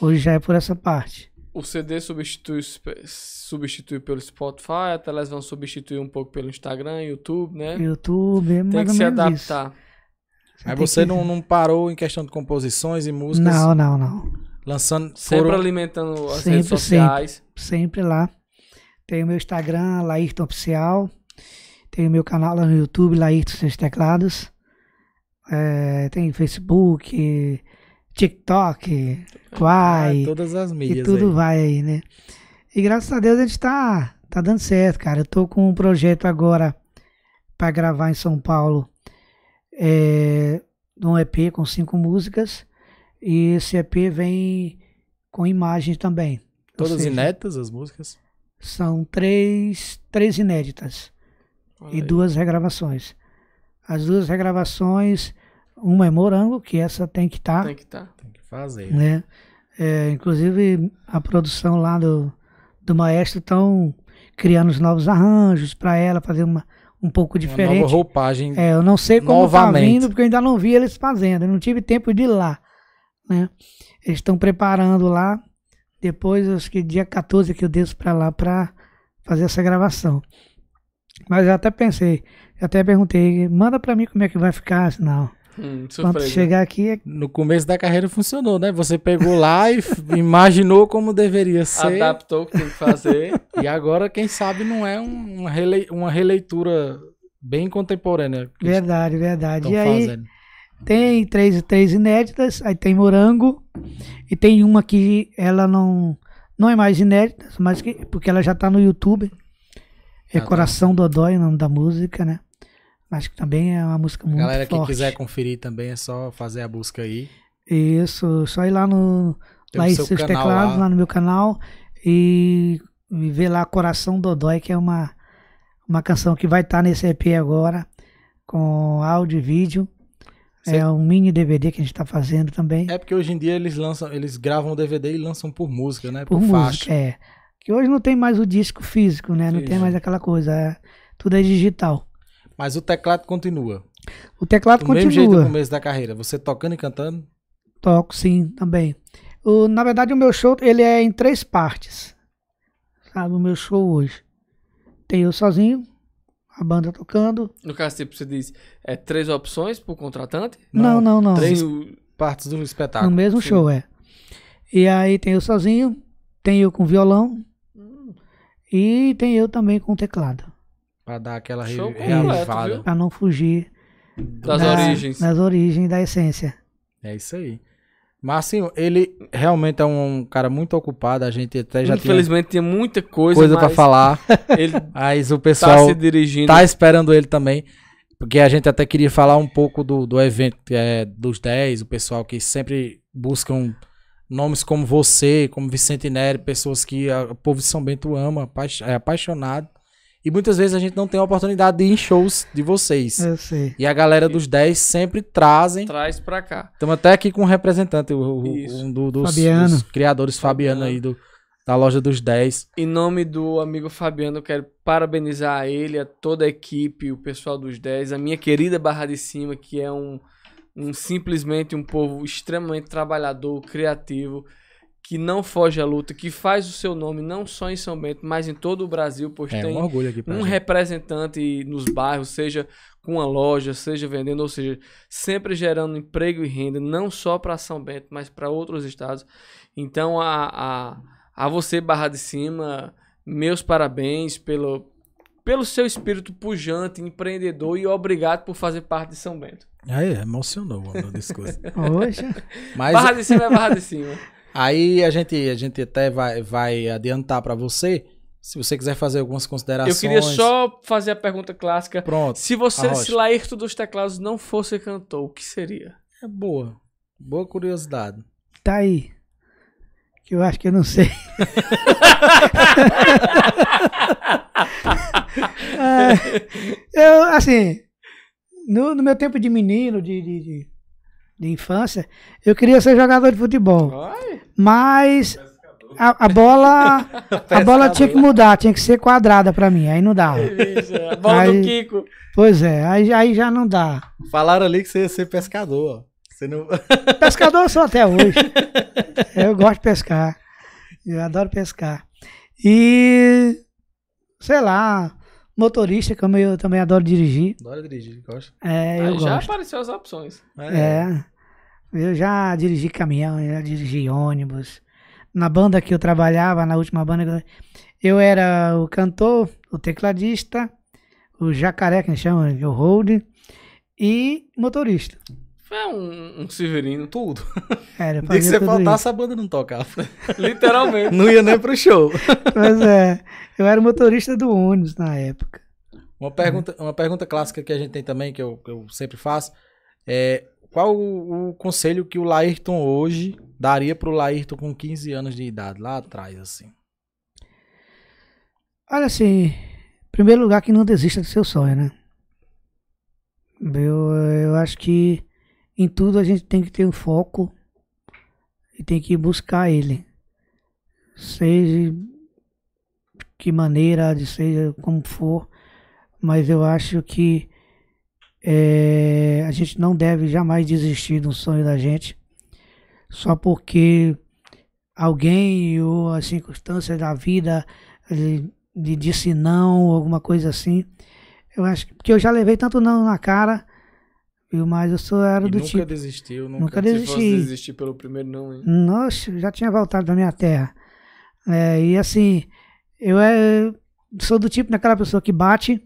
Hoje já é por essa parte. O CD substitui, substitui pelo Spotify, a televisão substitui um pouco pelo Instagram, YouTube, né? YouTube, é Tem que se adaptar. Isso. Aí você, não, não parou em questão de composições e músicas? Não, não, não. Lançando. Sempre foram... alimentando as sempre, redes sociais. Sempre, sempre lá. Tem o meu Instagram, Laírton Oficial. Tem o meu canal lá no YouTube, Laírto Seus Teclados. É, tem Facebook, TikTok, Quai. Ah, todas as mídias. E tudo aí. vai aí, né? E graças a Deus a gente tá, tá dando certo, cara. Eu tô com um projeto agora para gravar em São Paulo. É, um EP com cinco músicas. E esse EP vem com imagens também. Todas seja, inéditas as músicas? São três, três inéditas e duas regravações. As duas regravações, uma é Morango, que essa tem que estar. Tá, tem que estar. Tá. Tem que fazer. Né? É, inclusive, a produção lá do, do maestro estão criando os novos arranjos para ela, fazer uma, um pouco diferente. Uma nova roupagem. É, eu não sei como está vindo, porque eu ainda não vi eles fazendo. Eu não tive tempo de ir lá. Né? Eles estão preparando lá. Depois, acho que dia 14 que eu desço para lá para fazer essa gravação. Mas eu até pensei, eu até perguntei, manda para mim como é que vai ficar, senão, Hum, Quando chegar aqui. É... No começo da carreira funcionou, né? Você pegou lá e imaginou como deveria ser. Adaptou o que tem que fazer. e agora, quem sabe, não é um, uma, rele... uma releitura bem contemporânea. Verdade, verdade. E aí tem três, três inéditas, aí tem morango, e tem uma que ela não, não é mais inédita, mas que, porque ela já tá no YouTube. É tá, tá. Coração Dodói é o nome da música, né? Acho que também é uma música muito Galera, forte. Galera que quiser conferir também é só fazer a busca aí. Isso, só ir lá no Tem lá em teclados, lá. lá. no meu canal e, ver lá Coração Dodói, que é uma uma canção que vai estar tá nesse EP agora com áudio e vídeo. É um mini DVD que a gente está fazendo também. É porque hoje em dia eles lançam, eles gravam DVD e lançam por música, né? Por, por música, faixa. é. Que hoje não tem mais o disco físico, né? Não Sim. tem mais aquela coisa. É, tudo é digital. Mas o teclado continua. O teclado do continua. Do mesmo jeito no começo da carreira, você tocando e cantando? Toco, sim, também. O, na verdade, o meu show ele é em três partes. Sabe, o meu show hoje. Tem eu sozinho, a banda tocando. No caso, tipo, você diz, é três opções pro contratante? Não, não, não. não. Três o... partes do espetáculo. No mesmo sim. show, é. E aí tem eu sozinho, tem eu com violão, e tem eu também com o teclado. Pra dar aquela Show re reavivada. Pra não fugir das da, origens. Das origens, da essência. É isso aí. Marcinho, assim, ele realmente é um cara muito ocupado. A gente até já Infelizmente tinha, muita coisa, coisa para falar. Ele mas o tá pessoal tá se dirigindo. Tá esperando ele também. Porque a gente até queria falar um pouco do, do evento é, dos 10, o pessoal que sempre buscam nomes como você, como Vicente Neri, pessoas que a, o povo de São Bento ama, é apaixonado. E muitas vezes a gente não tem a oportunidade de ir em shows de vocês. Eu sei. E a galera dos 10 sempre trazem. Traz pra cá. Estamos até aqui com um representante, o, um do, dos, dos criadores Fabiano, Fabiano aí do, da loja dos 10. Em nome do amigo Fabiano, eu quero parabenizar a ele, a toda a equipe, o pessoal dos 10, a minha querida Barra de Cima, que é um um simplesmente um povo extremamente trabalhador, criativo, que não foge à luta, que faz o seu nome não só em São Bento, mas em todo o Brasil, pois é, tem um, um representante nos bairros, seja com uma loja, seja vendendo, ou seja, sempre gerando emprego e renda, não só para São Bento, mas para outros estados. Então, a, a, a você, Barra de Cima, meus parabéns pelo, pelo seu espírito pujante, empreendedor e obrigado por fazer parte de São Bento. Aí, emocionou o meu discurso. Hoje. Mas... Barra de cima é barra de cima. Aí a gente, a gente até vai, vai adiantar para você, se você quiser fazer algumas considerações. Eu queria só fazer a pergunta clássica. Pronto. Se você, se Laerto dos Teclados não fosse cantor, o que seria? É boa. Boa curiosidade. Tá aí que eu acho que eu não sei. é, eu, assim, no, no, meu tempo de menino, de, de, de, de, infância, eu queria ser jogador de futebol. Oi? Mas a, a, bola a bola tinha que mudar, tinha que ser quadrada para mim, aí não dava. É a bola aí, do Kiko. Pois é, aí, aí já não dá. Falaram ali que você ia ser pescador, ó. Você não... Pescador eu sou até hoje. eu gosto de pescar. Eu adoro pescar. E, sei lá, motorista, como eu também adoro dirigir. Adoro dirigir, gosto. É, eu já apareceu as opções. É. é. Eu já dirigi caminhão, já dirigi ônibus. Na banda que eu trabalhava, na última banda, eu era o cantor, o tecladista, o jacaré, que a gente chama, é o hold, e motorista. Foi um, um Severino, tudo. Era, De que você faltasse, a banda não tocava. Literalmente. não ia nem pro show. Mas é, eu era motorista do ônibus na época. Uma pergunta, uma pergunta clássica que a gente tem também, que eu, que eu sempre faço, é qual o, o, conselho que o Laírton hoje daria pro Laírton com 15 anos de idade, lá atrás, assim? Olha assim, em primeiro lugar que não desista do seu sonho, né? Eu, eu acho que em tudo a gente tem que ter um foco e tem que buscar ele. Seja que maneira, seja como for, mas eu acho que é, a gente não deve jamais desistir do sonho da gente só porque alguém ou as circunstâncias da vida lhe disse não, alguma coisa assim. Eu acho que eu já levei tanto não na cara viu? Mas eu sou era e do nunca tipo. Nunca desistiu, nunca, nunca desisti. pelo primeiro, não, hein? Nossa, já tinha voltado da minha terra. É, e assim, eu é, sou do tipo daquela pessoa que bate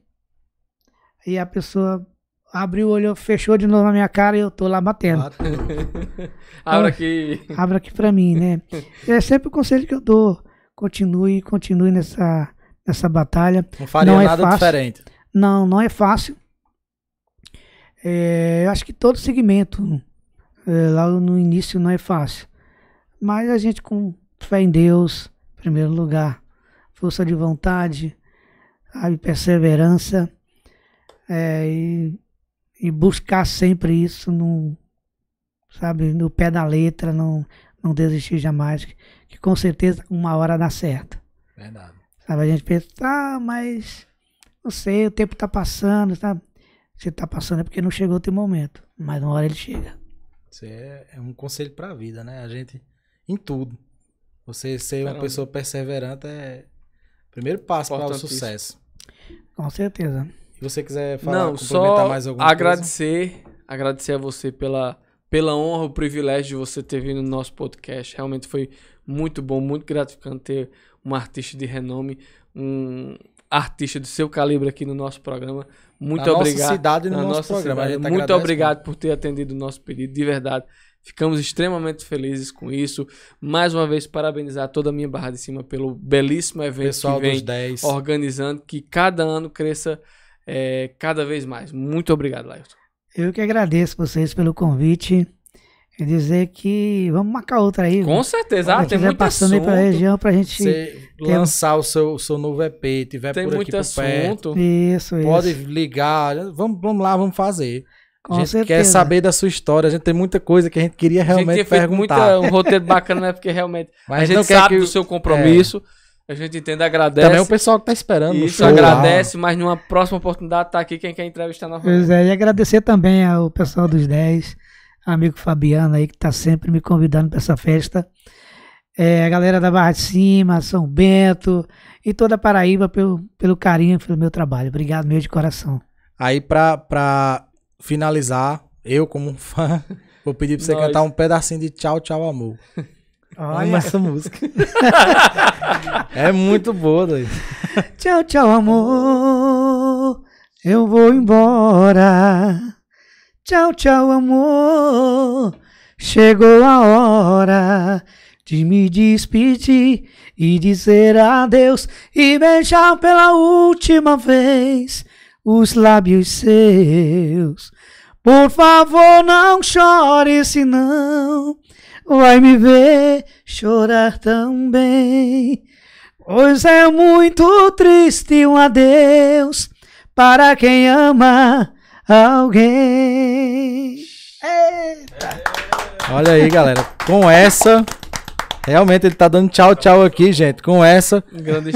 e a pessoa abriu o olho, fechou de novo na minha cara e eu tô lá batendo. Então, abra aqui. Abra aqui pra mim, né? É sempre o conselho que eu dou. Continue, continue nessa, nessa batalha. Não faria não é nada fácil. diferente. Não, não é fácil é, acho que todo segmento é, lá no início não é fácil. Mas a gente com fé em Deus, em primeiro lugar, força de vontade, a perseverança é, e, e, buscar sempre isso no, sabe, no pé da letra, não, não desistir jamais, que, que com certeza uma hora dá certo. Verdade. Sabe, a gente pensa, ah, mas não sei, o tempo está passando, sabe? você tá passando é porque não chegou o teu momento. Mas uma hora ele chega. Isso é, é um conselho pra vida, né? A gente, em tudo. Você ser uma pessoa perseverante é primeiro passo para o sucesso. Com certeza. Se você quiser falar, Não, só mais alguma agradecer, coisa. agradecer a você pela pela honra, o privilégio de você ter vindo no nosso podcast. Realmente foi muito bom, muito gratificante ter um artista de renome, um artista do seu calibre aqui no nosso programa. Muito obrigado. Nossa cidade no nosso programa. Cidade. Muito agradece, obrigado por ter atendido o nosso pedido, de verdade. Ficamos extremamente felizes com isso. Mais uma vez, parabenizar toda a minha barra de cima pelo belíssimo evento Pessoal que vem dos 10. organizando, que cada ano cresça é, cada vez mais. Muito obrigado, Lailton. Eu que agradeço vocês pelo convite. E dizer que vamos marcar outra aí. Com certeza, ah, tem muita passando assunto. aí pra região pra gente ter... lançar o seu, seu novo EP, tiver tem por aqui muito assunto. isso, pode isso. ligar, vamos, vamos lá, vamos fazer. Com a gente certeza. quer saber da sua história. A gente tem muita coisa que a gente queria realmente a gente perguntar. Muita, um roteiro bacana, né? Porque realmente Mas a gente sabe que... do seu compromisso. É. A gente entende, agradece. Também o pessoal que tá esperando. Isso, show, agradece, lá. mas numa próxima oportunidade tá aqui quem quer entrevistar novamente. Pois é, e agradecer também ao pessoal dos 10 amigo Fabiano aí, que está sempre me convidando para essa festa. É, a galera da Barra de Cima, São Bento e toda a Paraíba pelo, pelo carinho, pelo meu trabalho. Obrigado meu de coração. Aí, para finalizar, eu como um fã, vou pedir para você Nós. cantar um pedacinho de Tchau, Tchau, Amor. Olha. essa música. é muito boa, doido. Tchau, tchau, amor. Eu vou embora. Tchau, tchau, amor. Chegou a hora de me despedir e dizer adeus e beijar pela última vez os lábios seus. Por favor, não chore, senão vai me ver chorar também. Pois é muito triste um adeus para quem ama alguém. Eita. Olha aí, galera. Com essa. Realmente ele tá dando tchau, tchau aqui, gente. Com essa,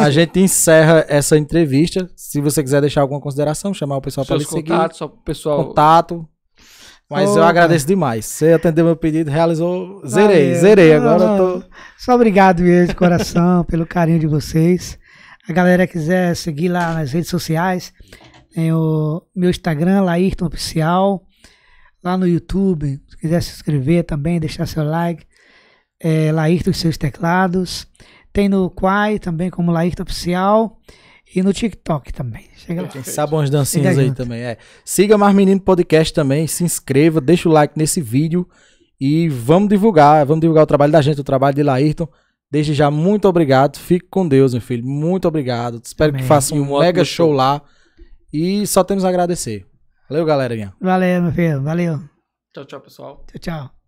a gente encerra essa entrevista. Se você quiser deixar alguma consideração, chamar o pessoal para lhe seguir. Contato, só pessoal. Contato. Mas oh, eu agradeço demais. Você atendeu meu pedido, realizou. Zerei, valeu. zerei. Agora ah, eu tô. Só obrigado mesmo, de coração, pelo carinho de vocês. A galera quiser seguir lá nas redes sociais, tem o meu Instagram, Laírton Oficial. Lá no YouTube, se quiser se inscrever também, deixar seu like. É, Laírton e seus teclados. Tem no Quai também, como Laírton Oficial. E no TikTok também. Chega lá. Quem sabe uns dancinhas aí também. É. Siga Mais Menino Podcast também. Se inscreva, deixa o like nesse vídeo. E vamos divulgar, vamos divulgar o trabalho da gente, o trabalho de Laírton. Desde já, muito obrigado. Fique com Deus, meu filho. Muito obrigado. Espero Amém. que faça um, um mega show lá. E só temos a agradecer. Valeu, minha. Valeu, meu filho. Valeu. Tchau, tchau, pessoal. Tchau, tchau.